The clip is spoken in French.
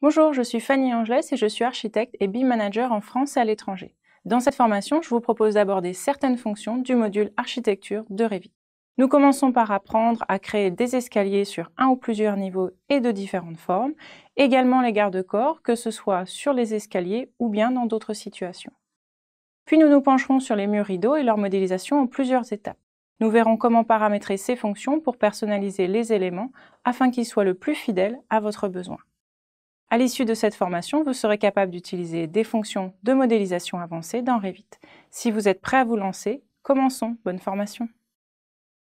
Bonjour, je suis Fanny Angelès et je suis architecte et BIM-manager en France et à l'étranger. Dans cette formation, je vous propose d'aborder certaines fonctions du module architecture de Revit. Nous commençons par apprendre à créer des escaliers sur un ou plusieurs niveaux et de différentes formes, également les garde-corps, que ce soit sur les escaliers ou bien dans d'autres situations. Puis nous nous pencherons sur les murs rideaux et leur modélisation en plusieurs étapes. Nous verrons comment paramétrer ces fonctions pour personnaliser les éléments afin qu'ils soient le plus fidèles à votre besoin. À l'issue de cette formation, vous serez capable d'utiliser des fonctions de modélisation avancée dans Revit. Si vous êtes prêt à vous lancer, commençons. Bonne formation.